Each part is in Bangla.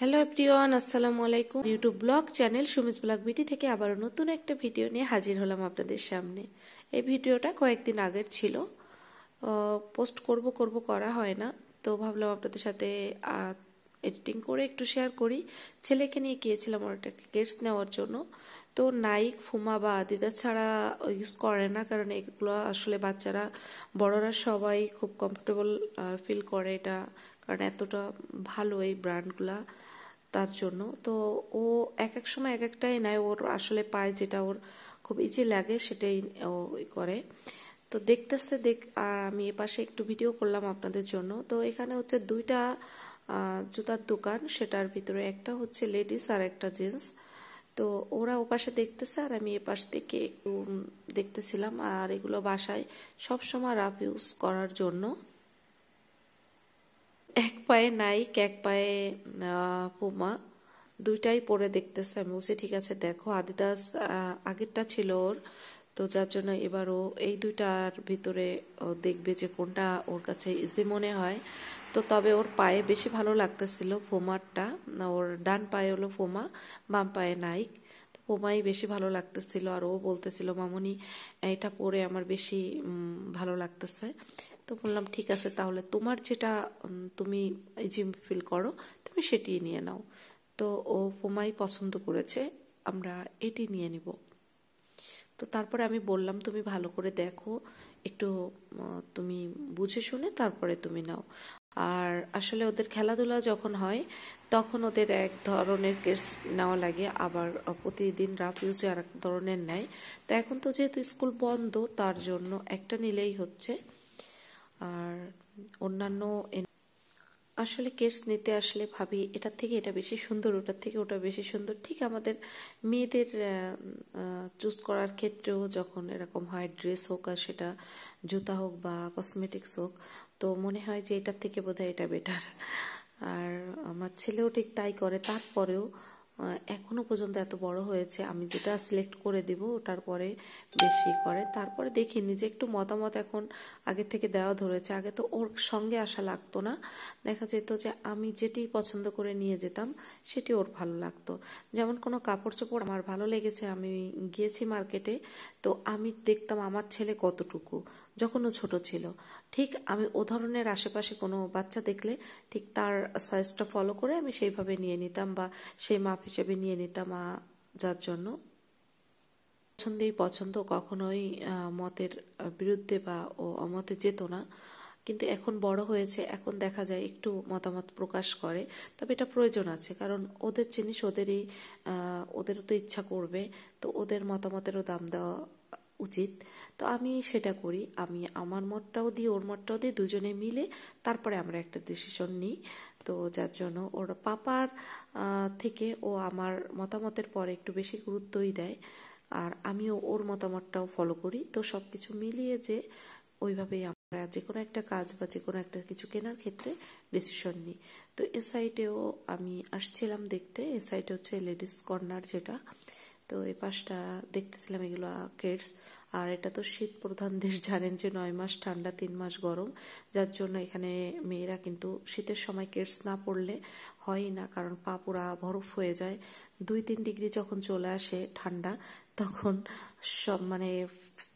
হ্যালো এভরিওয়ান আসসালামু আলাইকুম YouTube vlog channel Sumit vlog BT থেকে আবারও নতুন একটা ভিডিও নিয়ে হাজির হলাম আপনাদের সামনে এই ভিডিওটা কয়েকদিন আগের ছিল পোস্ট করব করব করা হয় না তো ভাবলাম আপনাদের সাথে এডিটিং করে একটু শেয়ার করি ছেলেকে নিয়ে গিয়েছিলাম ওর একটা গেটস নেওয়ার জন্য তো নাইক ফুমা বা আদিদাস ছাড়া ইউজ করে না কারণ এগুলো আসলে বাচ্চারা বড়রা সবাই খুব কমফোর্টেবল ফিল করে এটা কারণ এতটা ভালো এই ব্র্যান্ডগুলা তার জন্য তো ও এক এক সময় এক একটাই নেয় ওর আসলে পায় যেটা ওর খুব ইজি লাগে সেটাই ও করে তো দেখতেছে দেখ আর আমি এপাশে একটু ভিডিও করলাম আপনাদের জন্য তো এখানে হচ্ছে দুইটা জুতার দোকান সেটার ভিতরে একটা হচ্ছে লেডিস আর একটা জেন্টস তো ওরা ওপাশে দেখতেছে আর আমি এপাশ থেকে একটু দেখতেছিলাম আর এগুলো বাসায় সবসময় রাফ ইউজ করার জন্য এক পায়ে নাইক এক পায়ে পুমা দুইটাই পরে দেখতেছে আমি বলছি ঠিক আছে দেখো আদিদাস আগেরটা ছিল ওর তো যার জন্য এবার ও এই দুইটার ভিতরে দেখবে যে কোনটা ওর কাছে ইজি মনে হয় তো তবে ওর পায়ে বেশি ভালো লাগতেছিল ফোমারটা ওর ডান পায়ে হলো ফোমা বাম পায়ে নাইক ওমাই বেশি ভালো লাগতেছিল আর ও বলতেছিল মামনি এটা পরে আমার বেশি ভালো লাগতেছে তো বললাম ঠিক আছে তাহলে তোমার যেটা তুমি জিম ফিল করো তুমি সেটি নিয়ে নাও তো ও ওমাই পছন্দ করেছে আমরা এটি নিয়ে নিব তো তারপরে আমি বললাম তুমি ভালো করে দেখো একটু তুমি বুঝে শুনে তারপরে তুমি নাও আর আসলে ওদের খেলাধুলা যখন হয় তখন ওদের এক ধরনের কেস নেওয়া লাগে আবার প্রতিদিন রাফিউজে আর এক ধরনের নেয় তো এখন তো যেহেতু স্কুল বন্ধ তার জন্য একটা নিলেই হচ্ছে আর অন্যান্য আসলে কেস নিতে আসলে ভাবি এটার থেকে এটা বেশি সুন্দর ওটার থেকে ওটা বেশি সুন্দর ঠিক আমাদের মেয়েদের চুজ করার ক্ষেত্রেও যখন এরকম হয় ড্রেস হোক আর সেটা জুতা হোক বা কসমেটিক্স হোক তো মনে হয় যে এটার থেকে বোধ এটা বেটার আর আমার ছেলেও ঠিক তাই করে তারপরেও এখনও পর্যন্ত এত বড় হয়েছে আমি যেটা সিলেক্ট করে দিব ওটার পরে বেশি করে তারপরে দেখি নিজে একটু মতামত এখন আগে থেকে দেওয়া ধরেছে আগে তো ওর সঙ্গে আসা লাগতো না দেখা যেত যে আমি যেটি পছন্দ করে নিয়ে যেতাম সেটি ওর ভালো লাগতো যেমন কোনো কাপড় চোপড় আমার ভালো লেগেছে আমি গিয়েছি মার্কেটে তো আমি দেখতাম আমার ছেলে কতটুকু যখন ও ছোট ছিল ঠিক আমি ও ধরনের আশেপাশে কোনো বাচ্চা দেখলে ঠিক তার সাইজটা ফলো করে আমি সেইভাবে নিয়ে নিতাম বা সেই মাপ হিসেবে নিয়ে নিতাম মা যার জন্য পছন্দেই পছন্দ কখনোই মতের বিরুদ্ধে বা ও অমতে যেত না কিন্তু এখন বড় হয়েছে এখন দেখা যায় একটু মতামত প্রকাশ করে তবে এটা প্রয়োজন আছে কারণ ওদের জিনিস ওদেরই ওদেরও তো ইচ্ছা করবে তো ওদের মতামতেরও দাম দেওয়া উচিত তো আমি সেটা করি আমি আমার মতটাও দিই ওর মতটাও দিই দুজনে মিলে তারপরে আমরা একটা ডিসিশন নিই তো যার জন্য ওর পাপার থেকে ও আমার মতামতের পরে একটু বেশি গুরুত্বই দেয় আর আমিও ওর মতামতটাও ফলো করি তো সব কিছু মিলিয়ে যে ওইভাবেই আমরা যে কোনো একটা কাজ বা যে কোনো একটা কিছু কেনার ক্ষেত্রে ডিসিশন নিই তো এ সাইটেও আমি আসছিলাম দেখতে এ সাইট হচ্ছে লেডিস কর্নার যেটা তো এ পাশটা দেখতেছিলাম এগুলো কেডস আর এটা তো শীত প্রধান দেশ জানেন যে নয় মাস ঠান্ডা তিন মাস গরম যার জন্য এখানে মেয়েরা কিন্তু শীতের সময় কেটস না পড়লে হয় না কারণ পা পুরা বরফ হয়ে যায় দুই তিন ডিগ্রি যখন চলে আসে ঠান্ডা তখন সব মানে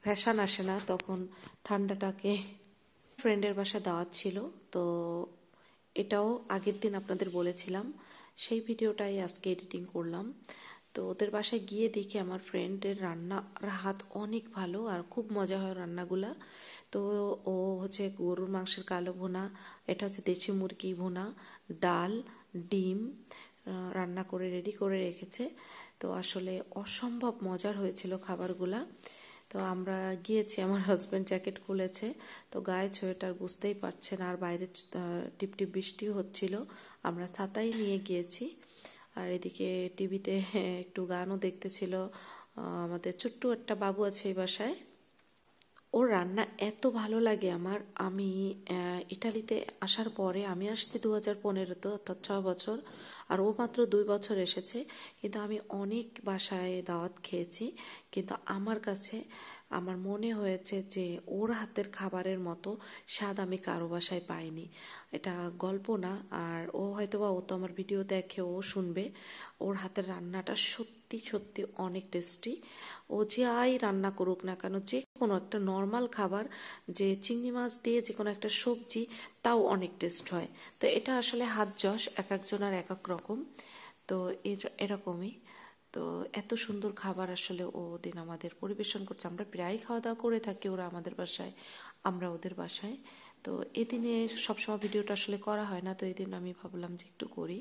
ফ্যাশান আসে না তখন ঠান্ডাটাকে ফ্রেন্ডের বাসা দাওয়াত ছিল তো এটাও আগের দিন আপনাদের বলেছিলাম সেই ভিডিওটাই আজকে এডিটিং করলাম তো ওদের বাসায় গিয়ে দেখি আমার ফ্রেন্ডের রান্নার হাত অনেক ভালো আর খুব মজা হয় রান্নাগুলা তো ও হচ্ছে গরুর মাংসের কালো ভুনা এটা হচ্ছে দেশি মুরগি ভুনা ডাল ডিম রান্না করে রেডি করে রেখেছে তো আসলে অসম্ভব মজার হয়েছিল খাবারগুলা তো আমরা গিয়েছি আমার হাজব্যান্ড জ্যাকেট খুলেছে তো গায়ে ছোয়েটার বুঝতেই পারছেন আর বাইরে টিপটিপ বৃষ্টি হচ্ছিল আমরা ছাতাই নিয়ে গিয়েছি আর এদিকে টিভিতে একটু গানও দেখতেছিল আমাদের ছোট্ট একটা বাবু আছে এই বাসায় ওর রান্না এত ভালো লাগে আমার আমি ইটালিতে আসার পরে আমি আসছি দু হাজার পনেরোতে অর্থাৎ ছ বছর আর ও মাত্র দুই বছর এসেছে কিন্তু আমি অনেক বাসায় দাওয়াত খেয়েছি কিন্তু আমার কাছে আমার মনে হয়েছে যে ওর হাতের খাবারের মতো স্বাদ আমি কারো বাসায় পাইনি এটা গল্প না আর ও হয়তো বা ও তো আমার ভিডিও দেখে ও শুনবে ওর হাতের রান্নাটা সত্যি সত্যি অনেক টেস্টি ও যাই রান্না করুক না কেন যে কোনো একটা নর্মাল খাবার যে চিংড়ি মাছ দিয়ে যে কোনো একটা সবজি তাও অনেক টেস্ট হয় তো এটা আসলে হাত যশ এক একজনের এক এক রকম তো এরকমই তো এত সুন্দর খাবার আসলে দিন আমাদের পরিবেশন করছে আমরা প্রায় খাওয়া দাওয়া করে থাকি ওরা আমাদের বাসায় আমরা ওদের বাসায় তো এদিনে সবসময় ভিডিওটা আসলে করা হয় না তো এদিন আমি ভাবলাম যে একটু করি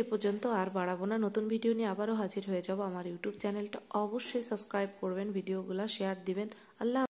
এ পর্যন্ত আর বাড়াবো না নতুন ভিডিও নিয়ে আবারও হাজির হয়ে যাব আমার ইউটিউব চ্যানেলটা অবশ্যই সাবস্ক্রাইব করবেন ভিডিওগুলো শেয়ার দিবেন আল্লাহ